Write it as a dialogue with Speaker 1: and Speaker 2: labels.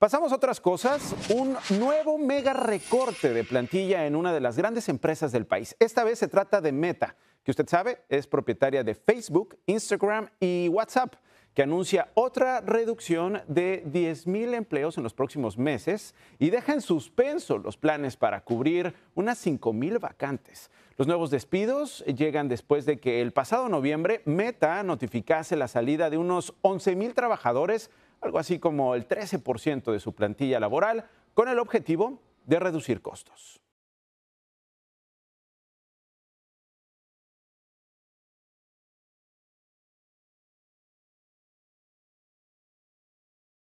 Speaker 1: Pasamos a otras cosas. Un nuevo mega recorte de plantilla en una de las grandes empresas del país. Esta vez se trata de Meta, que usted sabe es propietaria de Facebook, Instagram y WhatsApp, que anuncia otra reducción de 10 empleos en los próximos meses y deja en suspenso los planes para cubrir unas 5 mil vacantes. Los nuevos despidos llegan después de que el pasado noviembre Meta notificase la salida de unos 11 mil trabajadores algo así como el 13% de su plantilla laboral, con el objetivo de reducir costos.